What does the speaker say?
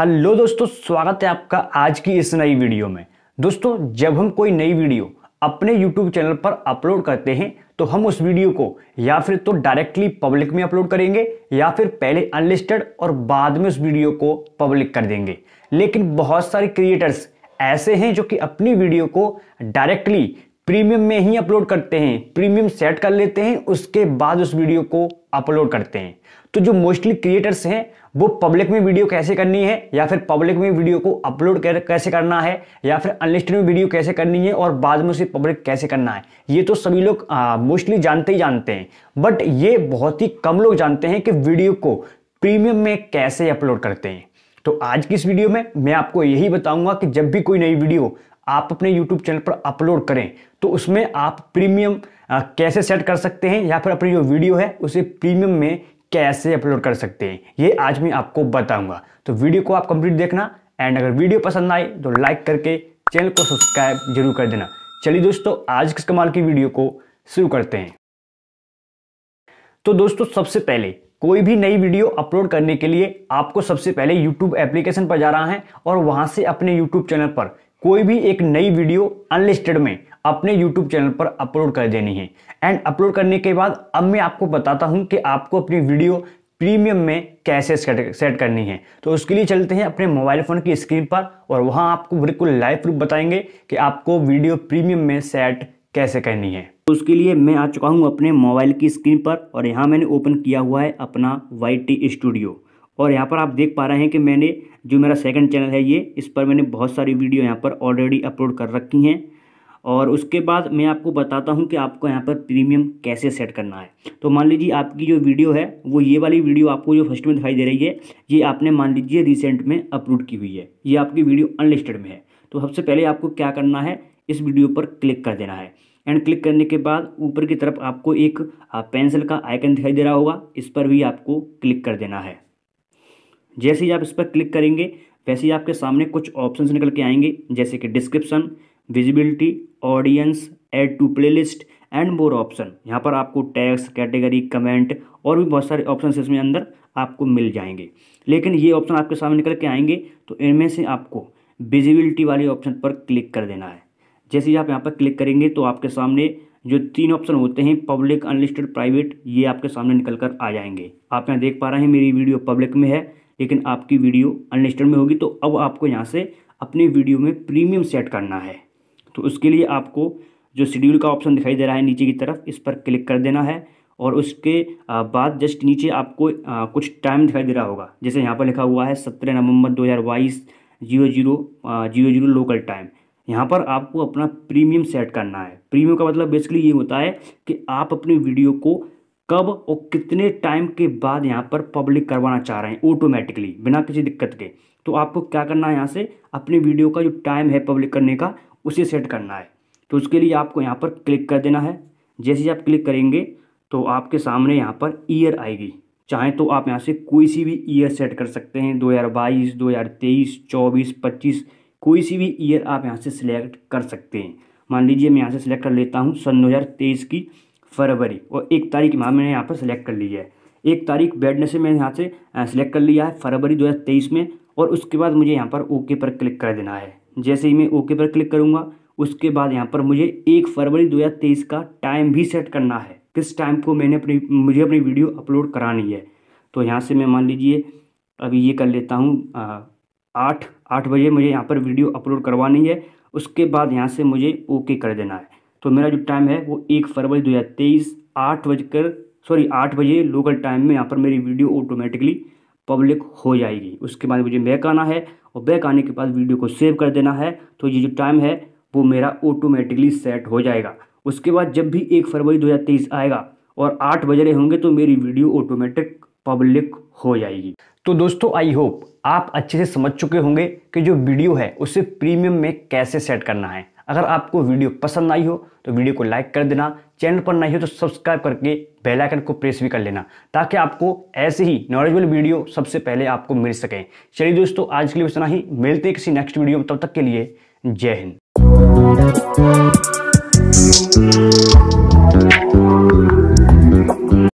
hello दोस्तों स्वागत है आपका आज की इस नई वीडियो में दोस्तों जब हम कोई नई वीडियो अपने यूट्यूब चैनल पर अपलोड करते हैं तो हम उस वीडियो को या फिर तो डायरेक्टली पब्लिक में अपलोड करेंगे या फिर पहले अनलिस्टेड और बाद में उस वीडियो को पब्लिक कर देंगे लेकिन बहुत सारे क्रिएटर्स ऐसे हैं जो कि अपनी वीडियो को डायरेक्टली प्रीमियम में ही अपलोड करते हैं प्रीमियम सेट कर लेते हैं उसके बाद उस वीडियो को अपलोड करते हैं तो जो मोस्टली क्रिएटर्स हैं वो पब्लिक में वीडियो कैसे करनी है या फिर पब्लिक में वीडियो को अपलोड कर, कैसे करना है या फिर अनलिस्टेड में वीडियो कैसे करनी है और बाद में उसे पब्लिक कैसे करना है ये तो सभी लोग मोस्टली जानते ही जानते हैं बट ये बहुत ही कम लोग जानते हैं कि वीडियो को प्रीमियम में कैसे अपलोड करते हैं तो आज की इस वीडियो में मैं आपको यही बताऊंगा कि जब भी कोई नई वीडियो आप अपने YouTube चैनल पर अपलोड करें तो उसमें आप प्रीमियम कैसे सेट कर सकते हैं या फिर अपनी जो वीडियो है उसे प्रीमियम में कैसे अपलोड कर सकते हैं ये आज मैं आपको बताऊंगा तो वीडियो को आप कंप्लीट देखना एंड अगर वीडियो पसंद आए तो लाइक करके चैनल को सब्सक्राइब जरूर कर देना चलिए दोस्तों आज किस कमाल की वीडियो को शुरू करते हैं तो दोस्तों सबसे पहले कोई भी नई वीडियो अपलोड करने के लिए आपको सबसे पहले YouTube एप्लीकेशन पर जा रहा है और वहां से अपने YouTube चैनल पर कोई भी एक नई वीडियो अनलिस्टेड में अपने YouTube चैनल पर अपलोड कर देनी है एंड अपलोड करने के बाद अब मैं आपको बताता हूं कि आपको अपनी वीडियो प्रीमियम में कैसे सेट करनी है तो उसके लिए चलते हैं अपने मोबाइल फ़ोन की स्क्रीन पर और वहां आपको बिल्कुल लाइव प्रूफ बताएंगे कि आपको वीडियो प्रीमियम में सेट कैसे करनी है तो उसके लिए मैं आ चुका हूं अपने मोबाइल की स्क्रीन पर और यहां मैंने ओपन किया हुआ है अपना वाई टी स्टूडियो और यहाँ पर आप देख पा रहे हैं कि मैंने जो मेरा सेकंड चैनल है ये इस पर मैंने बहुत सारी वीडियो यहाँ पर ऑलरेडी अपलोड कर रखी हैं और उसके बाद मैं आपको बताता हूँ कि आपको यहाँ पर प्रीमियम कैसे सेट करना है तो मान लीजिए आपकी जो वीडियो है वो ये वाली वीडियो आपको जो फर्स्ट में दिखाई दे रही है ये आपने मान लीजिए रिसेंट में अपलोड की हुई है ये आपकी वीडियो अनलिस्टेड में है तो सबसे पहले आपको क्या करना है इस वीडियो पर क्लिक कर देना है एंड क्लिक करने के बाद ऊपर की तरफ आपको एक पेंसिल का आइकन दिखाई दे रहा होगा इस पर भी आपको क्लिक कर देना है जैसे ही आप इस पर क्लिक करेंगे वैसे ही आपके सामने कुछ ऑप्शंस निकल के आएंगे जैसे कि description visibility audience add to playlist and more option यहाँ पर आपको टैक्स कैटेगरी कमेंट और भी बहुत सारे ऑप्शन इसमें अंदर आपको मिल जाएंगे लेकिन ये ऑप्शन आपके सामने निकल के आएंगे तो इनमें से आपको विजिबिलिटी वाले ऑप्शन पर क्लिक कर देना है जैसे ही आप यहाँ पर क्लिक करेंगे तो आपके सामने जो तीन ऑप्शन होते हैं पब्लिक अनलिस्टेड प्राइवेट ये आपके सामने निकल कर आ जाएंगे आप यहाँ देख पा रहे हैं मेरी वीडियो पब्लिक में है लेकिन आपकी वीडियो अनलिस्टेड में होगी तो अब आपको यहाँ से अपने वीडियो में प्रीमियम सेट करना है तो उसके लिए आपको जो शेड्यूल का ऑप्शन दिखाई दे रहा है नीचे की तरफ इस पर क्लिक कर देना है और उसके बाद जस्ट नीचे आपको कुछ टाइम दिखाई दे रहा होगा जैसे यहाँ पर लिखा हुआ है सत्रह नवंबर दो हज़ार बाईस zero zero zero zero local time यहाँ पर आपको अपना प्रीमियम सेट करना है प्रीमियम का मतलब बेसिकली ये होता है कि आप अपनी वीडियो को कब और कितने टाइम के बाद यहाँ पर पब्लिक करवाना चाह रहे हैं ऑटोमेटिकली बिना किसी दिक्कत के तो आपको क्या करना है यहाँ से अपने वीडियो का जो टाइम है पब्लिक करने का उसे सेट करना है तो उसके लिए आपको यहाँ पर क्लिक कर देना है जैसे ही आप क्लिक करेंगे तो आपके सामने यहाँ पर ईयर आएगी चाहे तो आप यहाँ से कोई सी भी ईयर सेट कर सकते हैं 2022, 2023, 24, 25 कोई सी भी ईयर आप यहाँ से सिलेक्ट कर सकते हैं मान लीजिए मैं यहाँ से सिलेक्ट कर लेता हूँ सन 2023 की फरवरी और एक तारीख मैंने यहाँ पर सेलेक्ट कर लिया है एक तारीख बैठने से मैंने यहाँ से सेलेक्ट कर लिया है फरवरी 2023 में और उसके बाद मुझे यहाँ पर ओके पर क्लिक कर देना है जैसे ही मैं ओके पर क्लिक करूँगा उसके बाद यहाँ पर मुझे एक फरवरी 2023 का टाइम भी सेट करना है किस टाइम को मैंने अपनी मुझे अपनी वीडियो अपलोड करानी है तो यहाँ से मैं मान लीजिए अभी ये कर लेता हूँ आठ आठ बजे मुझे यहाँ पर वीडियो अपलोड करवानी है उसके बाद यहाँ से मुझे ओके कर देना है तो मेरा जो टाइम है वो एक फरवरी दो हज़ार तेईस आठ बजकर सॉरी आठ बजे लोकल टाइम में यहाँ पर मेरी वीडियो ऑटोमेटिकली पब्लिक हो जाएगी उसके बाद मुझे बैक आना है और बैक आने के बाद वीडियो को सेव कर देना है तो ये जो टाइम है वो मेरा ऑटोमेटिकली सेट हो जाएगा उसके बाद जब भी एक फरवरी दो हज़ार तेईस आएगा और आठ बज रहे होंगे तो मेरी वीडियो ऑटोमेटिक पब्लिक हो जाएगी तो दोस्तों आई होप आप अच्छे से समझ चुके होंगे कि जो वीडियो है उसे प्रीमियम में कैसे सेट करना है अगर आपको वीडियो पसंद आई हो तो वीडियो को लाइक कर देना चैनल पर नहीं हो तो सब्सक्राइब करके बेल आइकन को प्रेस भी कर लेना ताकि आपको ऐसे ही नॉलेजेबल वीडियो सबसे पहले आपको मिल सकें चलिए दोस्तों आज के लिए इतना ही मिलते हैं किसी नेक्स्ट वीडियो में तब तक के लिए जय हिंद